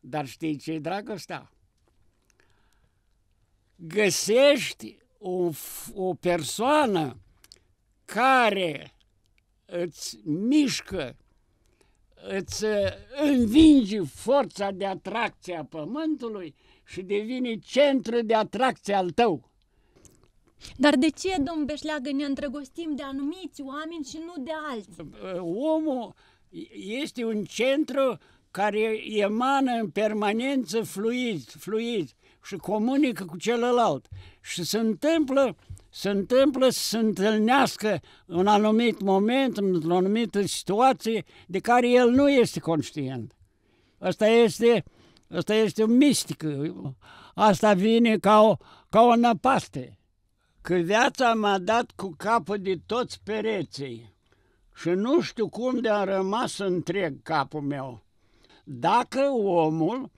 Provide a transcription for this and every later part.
Dar știi ce dragostea? Găsești o, o persoană care îți mișcă, îți uh, învinge forța de atracție a pământului și devine centru de atracție al tău. Dar de ce, domn Beșleagă, ne îndrăgostim de anumiți oameni și nu de alții? Uh, omul este un centru care emană în permanență fluid, fluid și comunică cu celălalt și se întâmplă se întâmplă să se întâlnească în anumit moment, într-o anumită situație de care el nu este conștient. Asta este, asta este o mistică. Asta vine ca o, ca o năpaste. Că viața m-a dat cu capul de toți pereții și nu știu cum de a rămas întreg capul meu dacă omul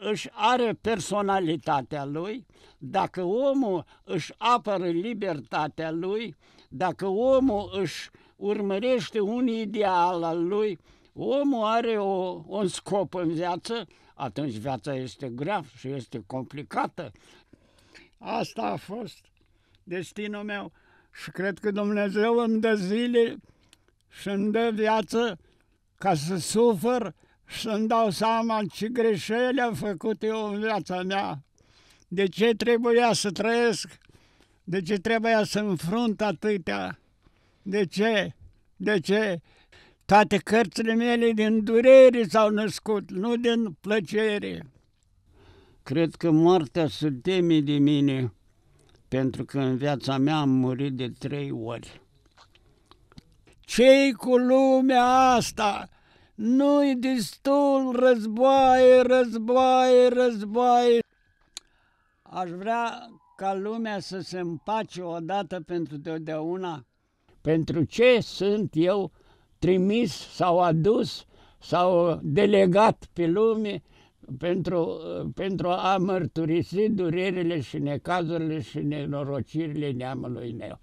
își are personalitatea lui, dacă omul își apără libertatea lui, dacă omul își urmărește un ideal al lui, omul are o, un scop în viață, atunci viața este grea și este complicată. Asta a fost destinul meu și cred că Dumnezeu îmi dă zile și îmi dă viață ca să sufăr să-mi dau seama ce greșeli am făcut eu în viața mea, de ce trebuia să trăiesc, de ce trebuia să înfrunt atâtea, de ce, de ce. Toate cărțile mele din durere s-au născut, nu din plăcere. Cred că moartea se teme de mine, pentru că în viața mea am murit de trei ori. Cei cu lumea asta? Nu-i destul războaie, războaie, războaie. Aș vrea ca lumea să se împace odată pentru totdeauna. Pentru ce sunt eu trimis sau adus sau delegat pe lume pentru, pentru a mărturisi durerile și necazurile și nenorocirile neamului meu.